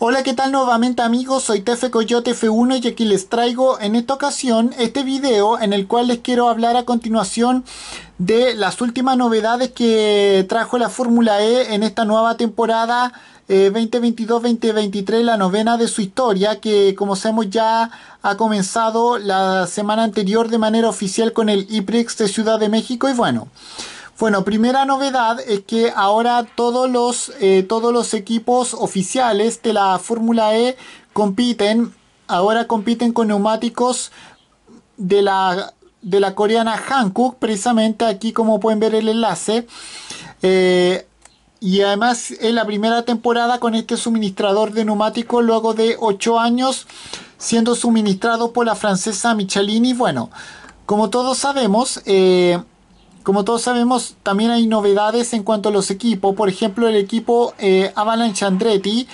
Hola, ¿qué tal nuevamente amigos? Soy Tefe Coyote F1 y aquí les traigo en esta ocasión este video en el cual les quiero hablar a continuación de las últimas novedades que trajo la Fórmula E en esta nueva temporada 2022-2023, eh, la novena de su historia, que como sabemos ya ha comenzado la semana anterior de manera oficial con el IPREX de Ciudad de México y bueno. Bueno, primera novedad es que ahora todos los, eh, todos los equipos oficiales de la Fórmula E compiten, ahora compiten con neumáticos de la, de la coreana Hankook, precisamente aquí como pueden ver el enlace. Eh, y además es la primera temporada con este suministrador de neumáticos luego de 8 años siendo suministrado por la francesa Michelin. Y Bueno, como todos sabemos, eh, como todos sabemos, también hay novedades en cuanto a los equipos. Por ejemplo, el equipo eh, Avalanche Andretti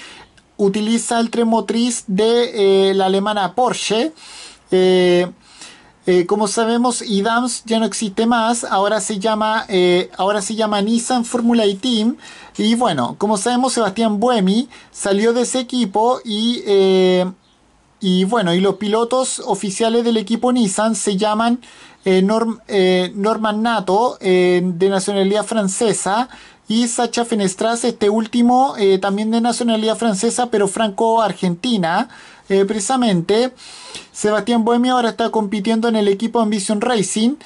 utiliza el tren motriz de eh, la alemana Porsche. Eh, como sabemos, IDAMS ya no existe más. Ahora se llama, ahora se llama Nissan Formula E Team. Y bueno, como sabemos, Sebastián Buemi salió de ese equipo y y bueno, y los pilotos oficiales del equipo Nissan se llaman eh, eh, Norman Nato, eh, de nacionalidad francesa, y Sacha Fenestras, este último también de nacionalidad francesa, pero franco-argentina, precisamente. Sebastián Bohemia ahora está compitiendo en el equipo Ambition Racing.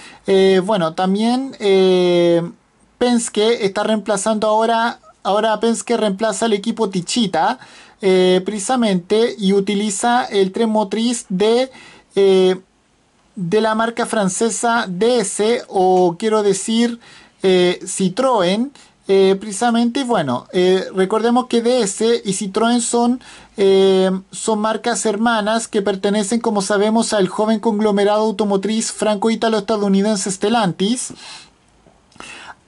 bueno, también Penske está reemplazando ahora ahora que reemplaza el equipo Tichita eh, precisamente y utiliza el tren motriz de, eh, de la marca francesa DS o quiero decir eh, Citroën. precisamente, y bueno, recordemos que DS y Citroën son, son marcas hermanas que pertenecen, como sabemos, al joven conglomerado automotriz franco-ítalo-estadounidense Stellantis.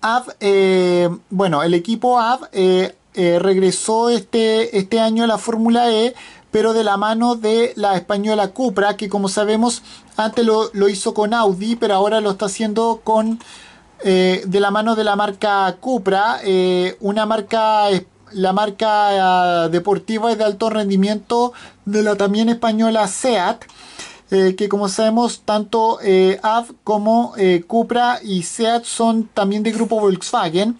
AB, eh, bueno, el equipo AV eh, eh, regresó este, este año a la Fórmula E, pero de la mano de la española Cupra, que como sabemos antes lo, hizo con Audi, pero ahora lo está haciendo con de la mano de la marca Cupra, una marca la marca ah, deportiva y de alto rendimiento de la también española SEAT. Eh, que como sabemos tanto eh, AV como eh, Cupra y Seat son también de grupo Volkswagen.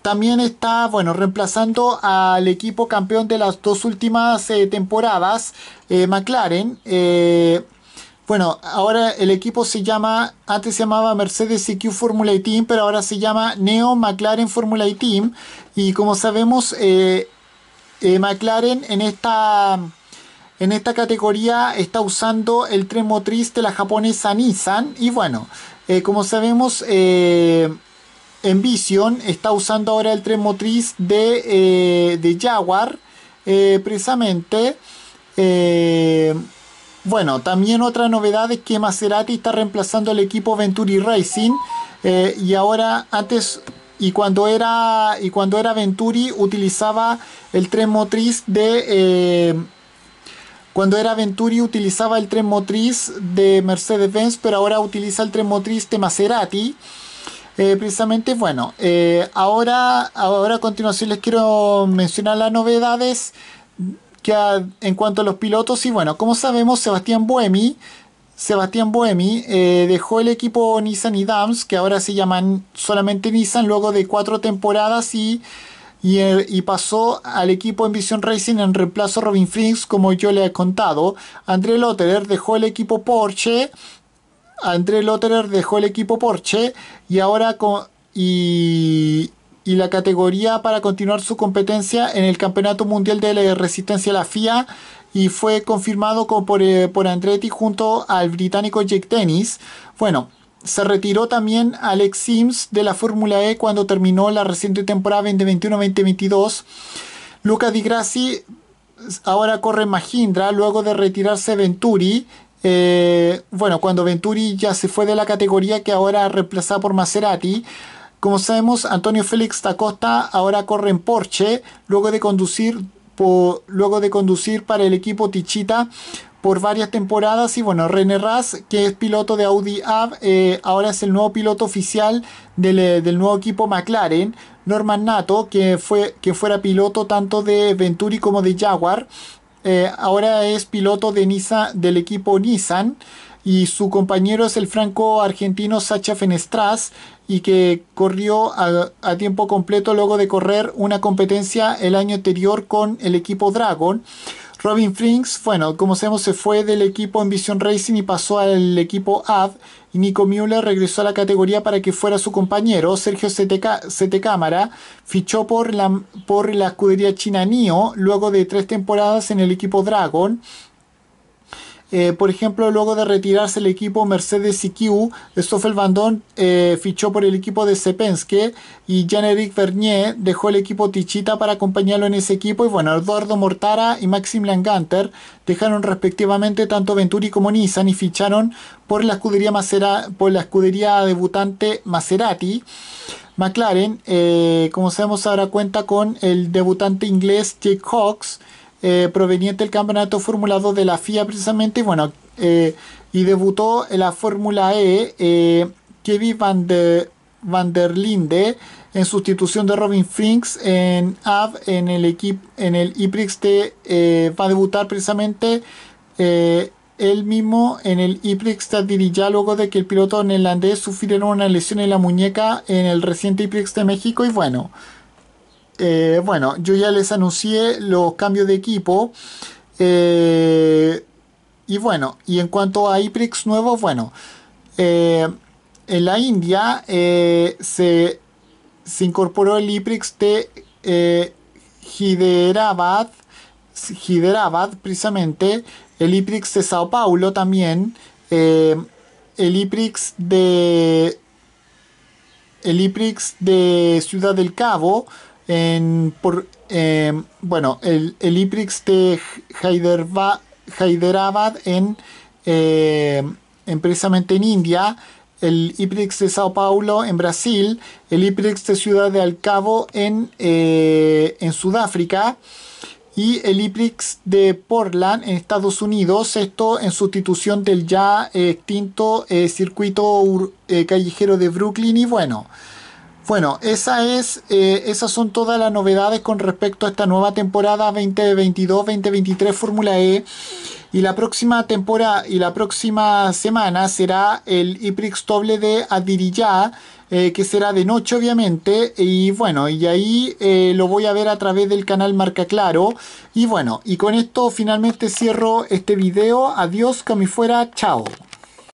También está, bueno, reemplazando al equipo campeón de las dos últimas eh, temporadas, McLaren. bueno, ahora el equipo se llama, antes se llamaba Mercedes EQ Formula e Team, pero ahora se llama Neo McLaren Formula e Team. Y como sabemos, McLaren en esta en esta categoría está usando el tren motriz de la japonesa Nissan. Y bueno, eh, como sabemos, eh, Envision está usando ahora el tren motriz de, eh, Jaguar. precisamente. bueno, también otra novedad es que Maserati está reemplazando el equipo Venturi Racing. y ahora antes y cuando era y cuando era Venturi utilizaba el tren motriz de cuando era Venturi utilizaba el tren motriz de Mercedes-Benz, pero ahora utiliza el tren motriz de Maserati. Eh, precisamente, bueno, eh, ahora, ahora a continuación les quiero mencionar las novedades que en cuanto a los pilotos. Y bueno, como sabemos, Sebastián Buemi, Sebastián Buemi eh, dejó el equipo Nissan y Dams, que ahora se llaman solamente Nissan, luego de cuatro temporadas y eh, y, pasó al equipo Vision Racing en reemplazo a Robin Frings, como yo le he contado. André Lotterer dejó el equipo Porsche. André Lotterer dejó el equipo Porsche y ahora con, y, la categoría para continuar su competencia en el Campeonato Mundial de Resistencia a la FIA y fue confirmado por, eh, por Andretti junto al británico Jake Dennis. Bueno, se retiró también Alex Sims de la Fórmula E cuando terminó la reciente temporada 2021-2022. Luca Di Grassi ahora corre Mahindra luego de retirarse Venturi. Eh, bueno, cuando Venturi ya se fue de la categoría que ahora reemplazada por Maserati. Como sabemos, Antonio Félix Tacosta ahora corre en Porsche luego de conducir, luego de conducir para el equipo Tichita por varias temporadas. Y bueno, René Ras, que es piloto de Audi AB, eh, ahora es el nuevo piloto oficial eh, del, nuevo equipo McLaren. Norman Nato, que, fue, que fuera piloto tanto de Venturi como de Jaguar, eh, ahora es piloto de Nissan, del equipo Nissan. Y su compañero es el franco-argentino Sacha Fenestras, y que corrió a, tiempo completo luego de correr una competencia el año anterior con el equipo Dragon. Robin Frings, bueno, como sabemos, se fue del equipo Ambition Racing y pasó al equipo AV. Y Nico Müller regresó a la categoría para que fuera su compañero. Sergio Sete Cámara fichó por la, por la escudería china NIO luego de tres temporadas en el equipo Dragon. Eh, por ejemplo, luego de retirarse el equipo Mercedes CQ, Stoffel Bandón eh, fichó por el equipo de Sepenske y Jean-Éric Vernier dejó el equipo Tichita para acompañarlo en ese equipo. Y bueno, Eduardo Mortara y Maxim Langanter dejaron respectivamente tanto Venturi como Nissan y ficharon por la escudería, por la escudería debutante Maserati. McLaren, eh, como sabemos, ahora cuenta con el debutante inglés Jake Hawks eh, proveniente del campeonato Fórmula 2 de la FIA precisamente, y bueno, eh, y debutó en la Fórmula E eh, Kevin van, der Linde en sustitución de Robin Finks en Av en el equipo en el IPRIX va a debutar precisamente él mismo en el IPREX dirigía luego de que el piloto neerlandés sufriera una lesión en la muñeca en el reciente IPRIX de México y bueno, eh, bueno, yo ya les anuncié los cambios de equipo. Eh, y bueno, y en cuanto a IPRIX nuevos, bueno, eh, en la India se, incorporó el IPRIX de Hyderabad, Hyderabad precisamente, el IPRIX de Sao Paulo también, el IPRIX de el IPRIX de Ciudad del Cabo, por, em, bueno, el, el IPRIX de Hyderabad, em, en, precisamente en India, el IPRIX de Sao Paulo en Brasil, el IPRIX de Ciudad de Alcabo en, eh, en Sudáfrica y el IPRIX de Portland en Estados Unidos, esto en sustitución del ya extinto eh, circuito eh, callejero de Brooklyn y bueno. Bueno, esa es, eh, esas son todas las novedades con respecto a esta nueva temporada 2022-2023 Fórmula E. Y la próxima temporada y la próxima semana será el IPRIX doble de Adiriyá, eh, que será de noche obviamente. Y bueno, y ahí eh, lo voy a ver a través del canal Marca Claro. Y bueno, y con esto finalmente cierro este video. Adiós, que fuera, chao.